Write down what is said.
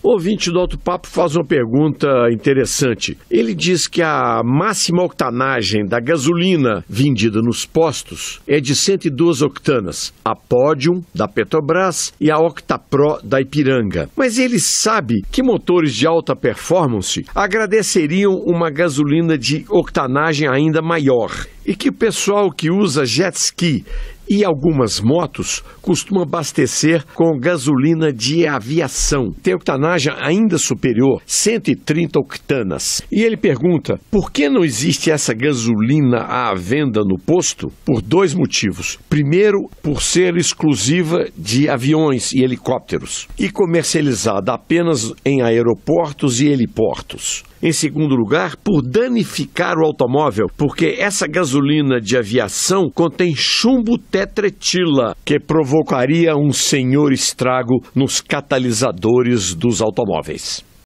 O ouvinte do Alto Papo faz uma pergunta interessante. Ele diz que a máxima octanagem da gasolina vendida nos postos é de 102 octanas, a Podium da Petrobras e a Octapro da Ipiranga. Mas ele sabe que motores de alta performance agradeceriam uma gasolina de octanagem ainda maior e que o pessoal que usa jet ski e algumas motos costumam abastecer com gasolina de aviação. Tem octanagem ainda superior, 130 octanas. E ele pergunta: por que não existe essa gasolina à venda no posto? Por dois motivos. Primeiro, por ser exclusiva de aviões e helicópteros e comercializada apenas em aeroportos e heliportos. Em segundo lugar, por danificar o automóvel, porque essa gasolina de aviação contém chumbo tetretila, que provocaria um senhor estrago nos catalisadores dos automóveis.